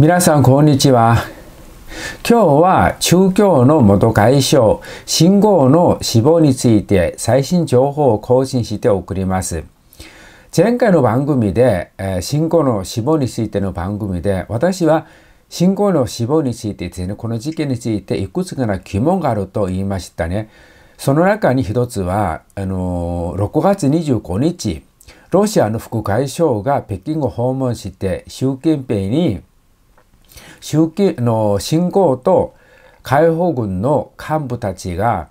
皆さんこんにちは今日は中教の元外相信号の死亡について最新情報を更新して送ります前回の番組で、信号の死亡についての番組で私は信号の死亡についてですねこの事件についていくつかの疑問があると言いましたねその中に一つはあの6月25日ロシアの副外相が北京を訪問して習近平に習近の信仰と解放軍の幹部たちが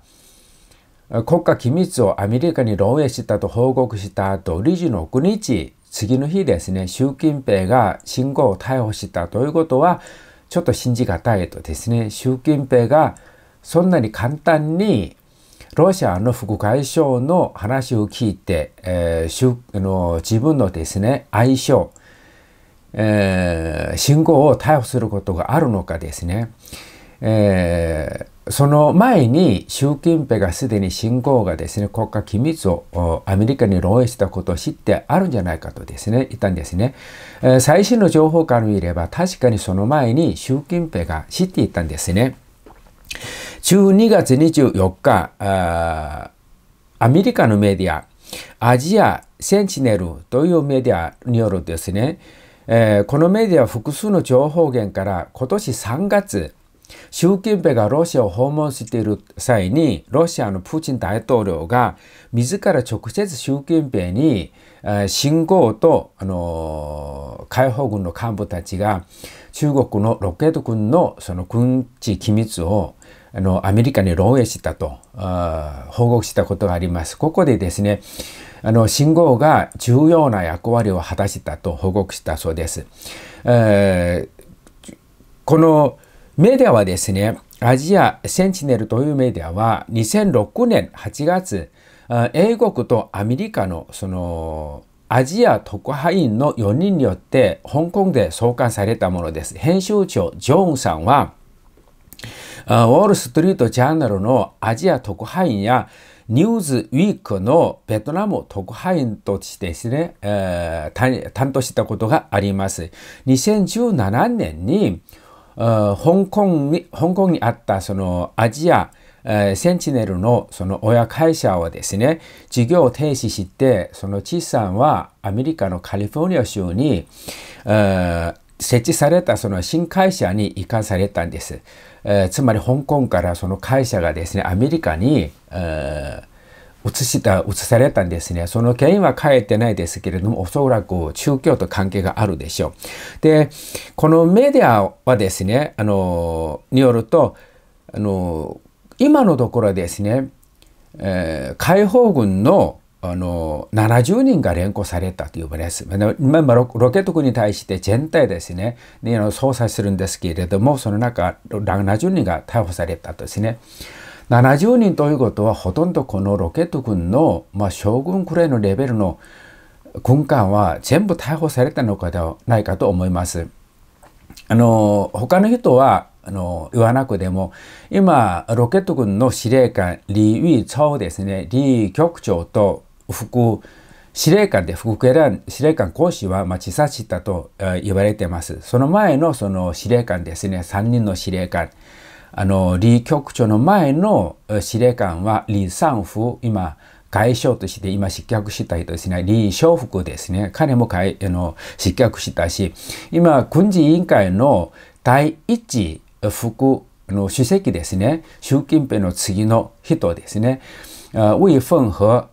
国家機密をアメリカに漏洩したと報告した後、2 9日、次の日ですね、習近平が信号を逮捕したということは、ちょっと信じがたいとですね、習近平がそんなに簡単にロシアの副外相の話を聞いて、えー、自分のですね、相性、えー、信号を逮捕することがあるのかですね。えー、その前に習近平がすでに信号がですね、国家機密をアメリカに漏洩したことを知ってあるんじゃないかとですね、言ったんですね。えー、最新の情報から見れば確かにその前に習近平が知っていたんですね。12月24日、アメリカのメディア、アジアセンチネルというメディアによるですね、えー、このメディア複数の情報源から今年3月習近平がロシアを訪問している際にロシアのプーチン大統領が自ら直接習近平に、えー、信号と、あのー、解放軍の幹部たちが中国のロケット軍のその軍事機密をあのアメリカに漏洩したと報告したことがあります。ここでですねあの信号が重要な役割を果たしたと報告したそうです。えー、このメディアはですねアジアセンチネルというメディアは2006年8月英国とアメリカのそのアジア特派員の4人によって香港で送還されたものです。編集長ジョンさんはウォール・ストリート・ジャーナルのアジア特派員やニューズウィークのベトナム特派員としてですね、えー、担当したことがあります。2017年に香港に香港にあったそのアジア、えー、センチネルのその親会社をですね、事業を停止して、そのチさんはアメリカのカリフォルニア州に、えー設置されたその新会社に移管されたんです。えー、つまり香港からその会社がですね、アメリカに、えー、移した移されたんですね。その原因は変えてないですけれども、おそらく中共と関係があるでしょう。で、このメディアはですね、あのによると、あの今のところですね、えー、解放軍のあの70人が連行されたという場です。まあ、ロケット軍に対して全体ですね、ね捜査するんですけれども、その中、70人が逮捕されたとですね。70人ということは、ほとんどこのロケット軍の、まあ、将軍くらいのレベルの軍艦は全部逮捕されたのかではないかと思います。あの他の人はあの言わなくても今ロケット軍の司令官李宇超ですね李局長と副司令官で副司令官講師は、まあ、自殺したと、え言われてます。その前のその司令官ですね、3人の司令官。あの、李局長の前の司令官は李三福、今、外相として今失脚した人ですね、李承福ですね、彼もあの失脚したし、今、軍事委員会の第一副の主席ですね、習近平の次の人ですね、ウィ・フンホ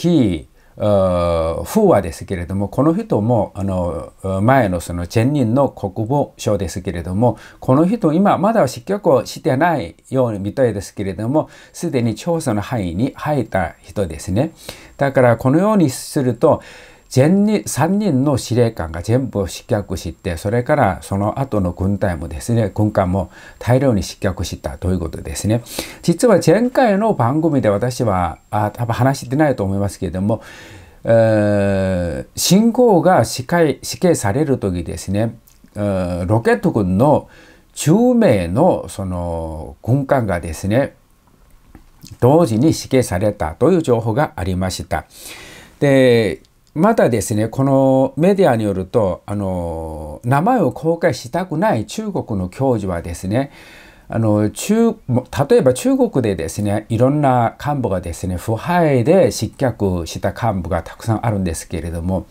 き不和ですけれどもこの人もあの前のその前任の国防省ですけれどもこの人今まだ失脚をしてないようにみたいですけれどもすでに調査の範囲に入った人ですねだからこのようにすると3人の司令官が全部失脚してそれからその後の軍隊もですね軍艦も大量に失脚したということですね実は前回の番組で私はあ多分話してないと思いますけれども、えー、信号が死刑死刑される時ですね、えー、ロケット軍の10名のその軍艦がですね同時に死刑されたという情報がありました。でまたですね、このメディアによると、あの、名前を公開したくない中国の教授はですね、あの中例えば中国でですねいろんな幹部がですね腐敗で失脚した幹部がたくさんあるんですけれども、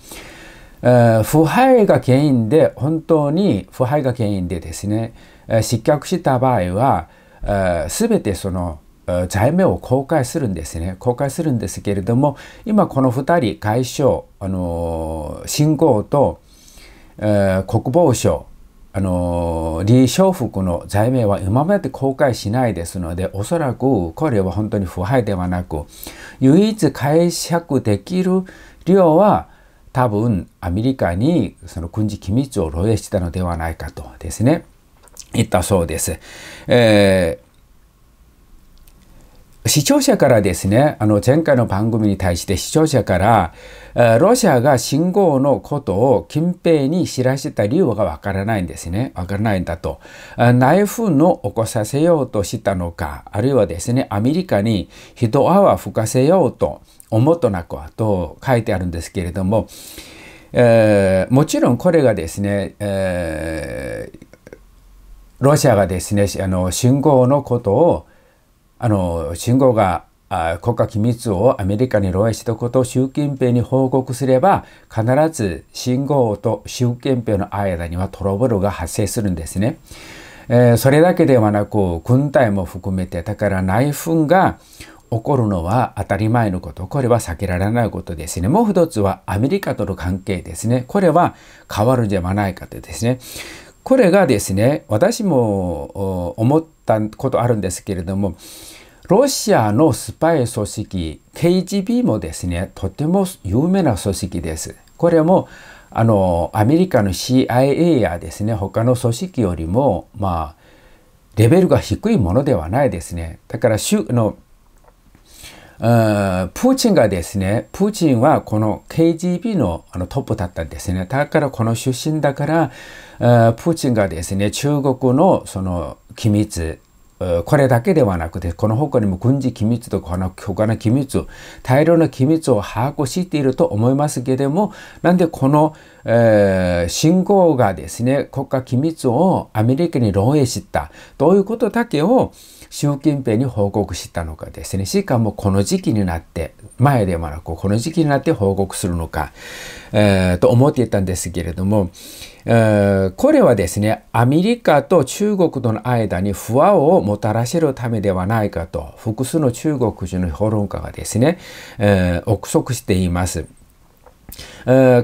えー、腐敗が原因で本当に腐敗が原因でですね失脚した場合は、えー、全てその財名を公開するんですね公開するんですけれども今この2人外相、あのー、新と、えー、国防省あのー、李承福の罪名は今まで公開しないですのでおそらくこれは本当に腐敗ではなく唯一解釈できる量は多分アメリカにその軍事機密を漏洩したのではないかとですね言ったそうです。えー視聴者からですね、あの前回の番組に対して視聴者から、ロシアが信号のことを近平に知らせた理由がわからないんですね。わからないんだと。内紛の起こさせようとしたのか、あるいはですね、アメリカに人泡吹かせようと思ったなかと書いてあるんですけれども、えー、もちろんこれがですね、えー、ロシアがですね、あの、信号のことをあの秦剛が国家機密をアメリカに漏洩したことを習近平に報告すれば必ず秦剛と習近平の間にはトラブルが発生するんですね。えー、それだけではなく軍隊も含めてだから内紛が起こるのは当たり前のこと。これは避けられないことですね。もう一つはアメリカとの関係ですね。これは変わるんじゃないかとですね。これがですね私も思ったことあるんですけれどもロシアのスパイ組織 KGB もですねとても有名な組織です。これもあのアメリカの CIA やですね他の組織よりもまあレベルが低いものではないですね。だからのプーチンがですね、プーチンはこの KGB のあのトップだったんですね。だからこの出身だから、プーチンがですね、中国のその機密、これだけではなくて、この他にも軍事機密とか他の機密、大量の機密を把握していると思いますけれども、なんでこの、えー、信号がですね、国家機密をアメリカに漏洩した、ということだけを、習近平に報告したのかですね、しかもこの時期になって、前でもなくこの時期になって報告するのか、えー、と思っていたんですけれども、えー、これはですね、アメリカと中国との間に不安をもたらせるためではないかと、複数の中国人の評論家がですね、えー、憶測しています。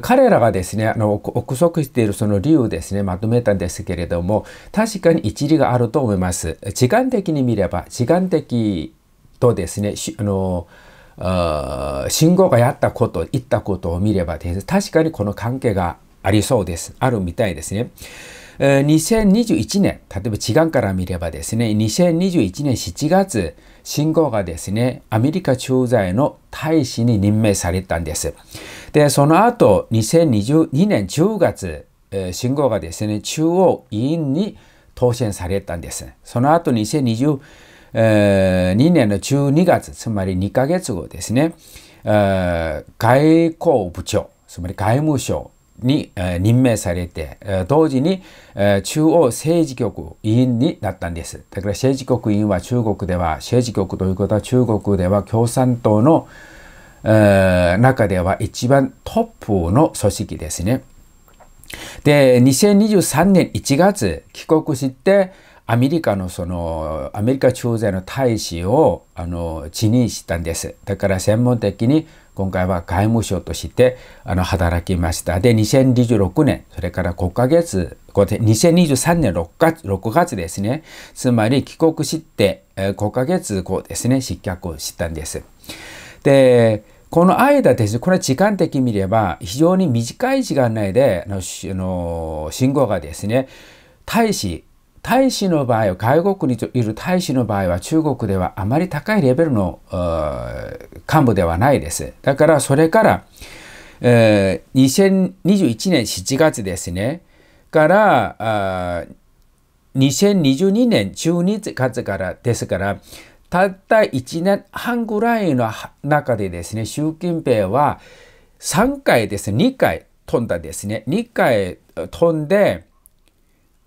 彼らがですね、あの、憶測しているその理由ですね、まとめたんですけれども、確かに一理があると思います。時間的に見れば、時間的とですね、あの、信号がやったこと、言ったことを見れば、ね、確かにこの関係がありそうです。あるみたいですね。2021年、例えば時間から見ればですね、2021年7月、信号がですね、アメリカ駐在の大使に任命されたんです。で、その後、2022年10月、信号がですね、中央委員に当選されたんです。その後、2022年の12月、つまり2ヶ月後ですね、外交部長、つまり外務省に任命されて、同時に中央政治局委員になったんです。だから政治局委員は中国では、政治局ということは中国では共産党の中では一番トップの組織ですね。で、2023年1月帰国して、アメリカのその、アメリカ駐在の大使を、あの、辞任したんです。だから専門的に、今回は外務省として、あの、働きました。で、2026年、それから5ヶ月、2023年6月、6月ですね。つまり、帰国して、5ヶ月後ですね、失脚したんです。で、この間ですね、これは時間的に見れば、非常に短い時間内で、あの、信号がですね、大使、大使の場合は、外国にいる大使の場合は、中国ではあまり高いレベルの幹部ではないです。だから、それから、えー、2021年7月ですね、から、あ2022年12月からですから、たった1年半ぐらいの中でですね、習近平は3回ですね、2回飛んだですね、2回飛んで、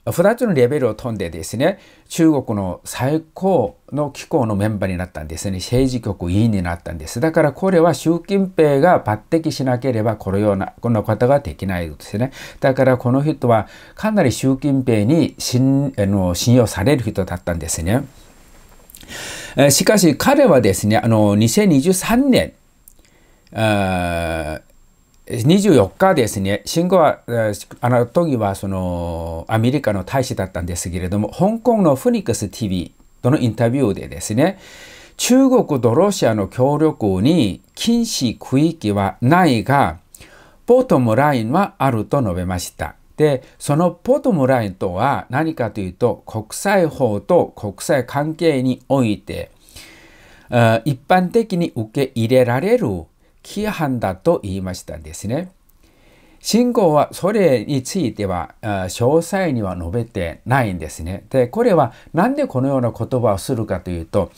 2つのレベルを飛んでですね、中国の最高の機構のメンバーになったんですね、政治局委員になったんです。だからこれは習近平が抜擢しなければこのような、この方ができないですね。だからこの人はかなり習近平に信あの信用される人だったんですね。しかし彼はですね、あの、2023年、24日ですね、ンゴは、あの時はそのアメリカの大使だったんですけれども、香港のフニックス TV とのインタビューでですね、中国とロシアの協力に禁止区域はないが、ボトムラインはあると述べました。でそのポトムラインとは何かというと国際法と国際関係において一般的に受け入れられる規範だと言いましたんですね。信号はそれについては詳細には述べてないんですね。でこれは何でこのような言葉をするかというと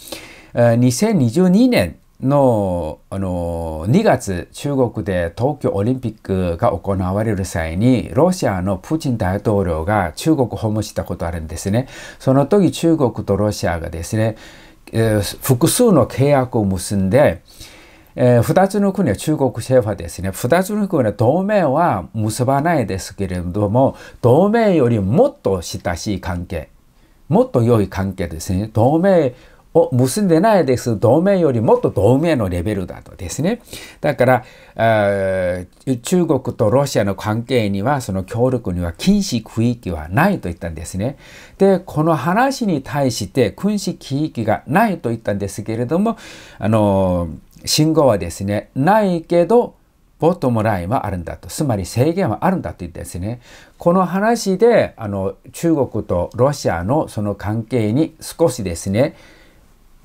2022年のあの2月中国で東京オリンピックが行われる際にロシアのプーチン大統領が中国を訪問したことあるんですね。その時中国とロシアがですね、えー、複数の契約を結んで、えー、2つの国は中国政府はですね2つの国は同盟は結ばないですけれども同盟よりもっと親しい関係もっと良い関係ですね。同盟を結んでないです。同盟よりもっと同盟のレベルだとですね。だから、中国とロシアの関係には、その協力には禁止区域はないと言ったんですね。で、この話に対して、君子区域がないと言ったんですけれども、あの、信号はですね、ないけど、ボトムラインはあるんだと。つまり制限はあるんだと言ってですね。この話で、あの、中国とロシアのその関係に少しですね、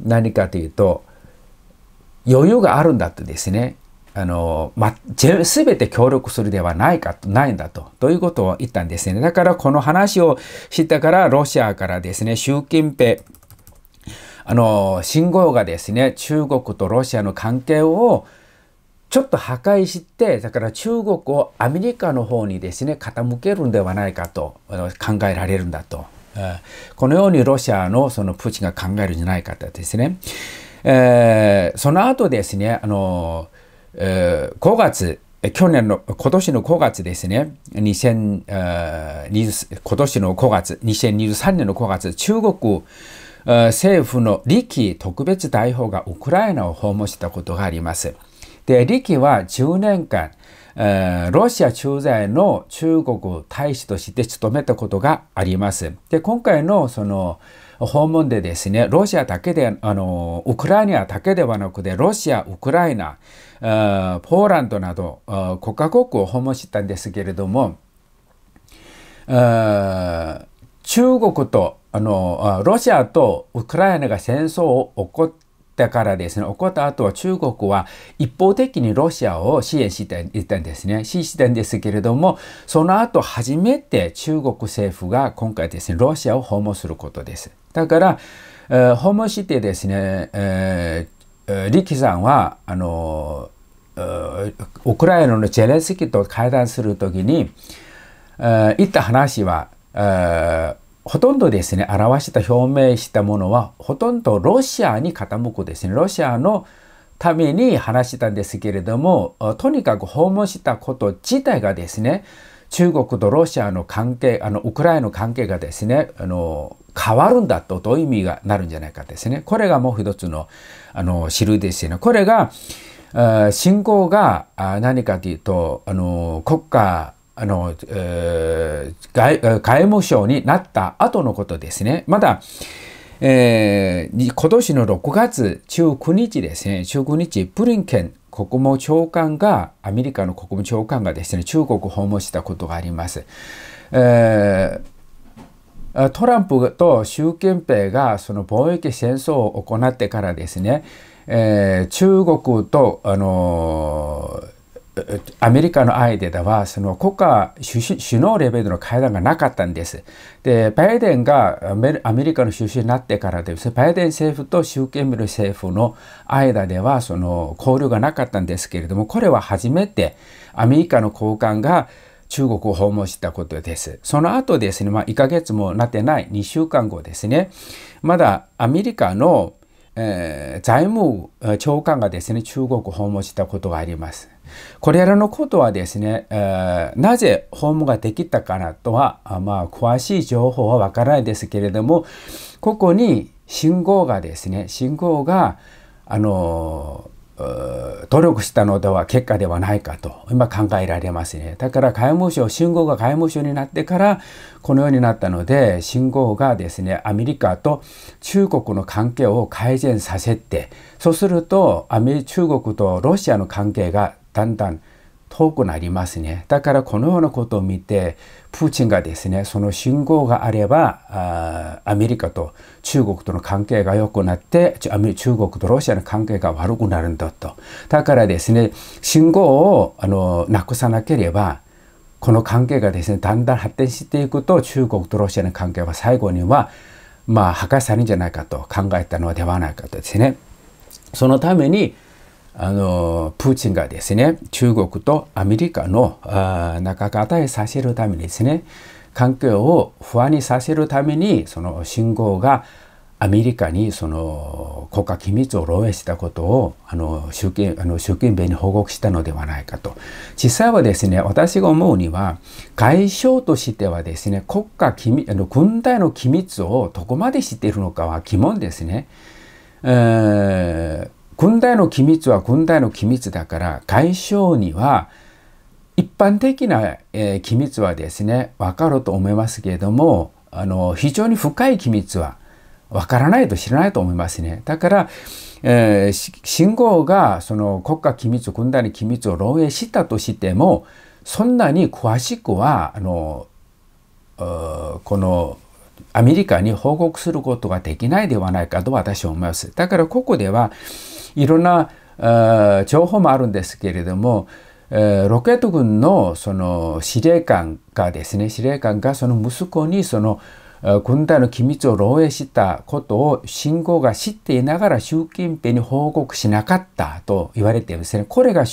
何かというと余裕があるんだとですねあの、ま、全て協力するではないかと、ないんだと、ということを言ったんですね。だからこの話をしたから、ロシアからですね、習近平、あの、信号がですね、中国とロシアの関係をちょっと破壊して、だから中国をアメリカの方にですね、傾けるんではないかと考えられるんだと。このようにロシアのそのプーチンが考えるんじゃないかとですね、えー、その後ですね、あのえー、5月、去年の、今年の5月ですね、2 0 2今年の5月、2023年の5月、中国政府の李キ特別代表がウクライナを訪問したことがあります。で、李は10年間、えー、ロシア駐在の中国大使として勤めたことがあります。で、今回のその訪問でですね、ロシアだけで、あの、ウクライナだけではなくて、ロシア、ウクライナ、ポーランドなど、国家国を訪問したんですけれども、中国とあのロシアとウクライナが戦争を起こっだからですね、起こった後は中国は一方的にロシアを支援していたんですね。支援したんですけれども、その後初めて中国政府が今回ですね、ロシアを訪問することです。だから、えー、訪問してですね、えー、リキさんは、あのウクライナのジェレンスキーと会談するときに、えー、言った話は、えーほとんどですね、表した表明したものは、ほとんどロシアに傾くですね、ロシアのために話したんですけれども、とにかく訪問したこと自体がですね、中国とロシアの関係、あの、ウクライナの関係がですね、あの、変わるんだと、どういう意味がなるんじゃないかですね。これがもう一つの、あの、知るですよね。これが、信仰が何かというと、あの、国家あの、えー、外外務省になった後のことですね。まだ、えー、今年の6月19日ですね、19日、ブリンケン国務長官が、アメリカの国務長官がですね、中国を訪問したことがあります。えートランプと習近平がその貿易戦争を行ってからですね、えー、中国と、あのーアメリカの間ではその国家首脳レベルの会談がなかったんです。でバイデンがアメリカの首相になってからですバイデン政府と習近平政府の間ではその交流がなかったんですけれどもこれは初めてアメリカの高官が中国を訪問したことです。その後ですね、まあ、1ヶ月もなってない2週間後ですねまだアメリカのえー、財務長官がですね、中国を訪問したことがあります。これらのことはですね、えー、なぜ訪問ができたかなとは、あまあ、詳しい情報はわからないですけれども、ここに信号がですね、信号が、あのー努力したのでは結果ではないかと今考えられますね。だから外務省信号が外務省になってからこのようになったので信号がですねアメリカと中国の関係を改善させてそうするとアメ中国とロシアの関係がだんだん遠くなりますね。だからこのようなことを見て、プーチンがですね、その信号があれば、アメリカと中国との関係が良くなって、中国とロシアの関係が悪くなるんだと。だからですね、信号をあのなくさなければ、この関係がですね、だんだん発展していくと、中国とロシアの関係は最後には、まあ、破壊されるんじゃないかと考えたのではないかとですね。そのためにあのプーチンがですね中国とアメリカの仲堅いさせるためにですね環境を不安にさせるためにその信号がアメリカにその国家機密を漏洩したことをあの習近あの習近平に報告したのではないかと実際はですね私が思うには外相としてはですね国家機密あの軍隊の機密をどこまで知っているのかは疑問ですね。えー軍隊の機密は軍隊の機密だから外相には一般的な、えー、機密はですね分かると思いますけれどもあの非常に深い機密は分からないと知らないと思いますね。だから、えー、信号がその国家機密軍団の機密を漏洩したとしてもそんなに詳しくはあのこのアメリカに報告することができないではないかと私は思います。だからここではいろんな情報もあるんですけれども、えロケット軍のその司令官がですね司令官がその息子にその軍隊の機密を漏洩したことを信号が知っていながら習近平に報告しなかったと言われているんですね。これが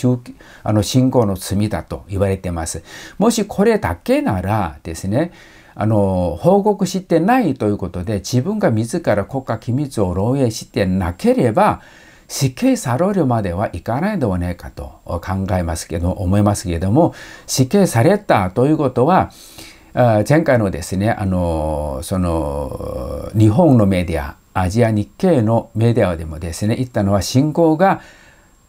あの信号の罪だと言われています。もしこれだけならですね、あの報告してないということで自分が自ら国家機密を漏洩してなければ死刑されるまではいかないではないかと考えますけど思いますけれども死刑されたということは前回のですねあのその日本のメディアアジア日系のメディアでもですね言ったのは信号が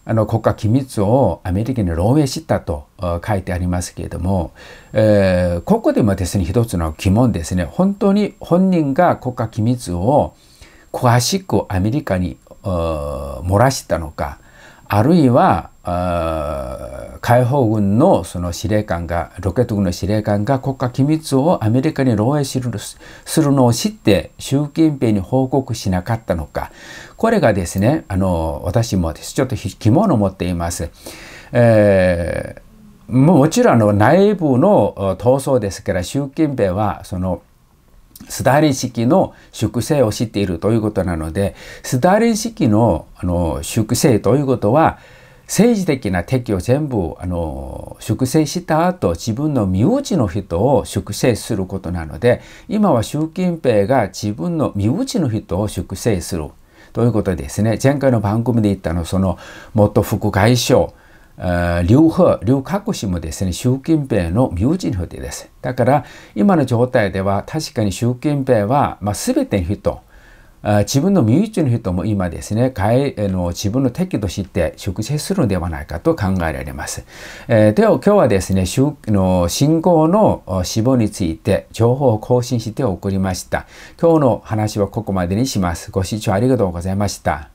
あの国家機密をアメリカに漏洩したと書いてありますけれども、えー、ここでもですね一つの疑問ですね本当に本人が国家機密を詳しくアメリカに漏らしたのかあるいは解放軍のその司令官がロケット軍の司令官が国家機密をアメリカに漏洩するのを知って習近平に報告しなかったのかこれがですねあの私もです。ちょっと肝問を持っています。えー、もちろんあの内部の闘争ですから習近平はそのスダーリン式の粛清を知っているということなので、スダーリン式のあの粛清ということは、政治的な敵を全部あの粛清した後自分の身内の人を粛清することなので今は習近平が自分の身内の人を粛清するということですね前回の番組で言ったのその元副外相劉波、劉郭氏もですね、習近平の身内の人です。だから、今の状態では確かに習近平は、まあ、全ての人、自分の身内の人も今ですね、自分の敵として粛清するのではないかと考えられます。えー、では今日はですね、信仰の死亡について情報を更新して送りました。今日の話はここまでにします。ご視聴ありがとうございました。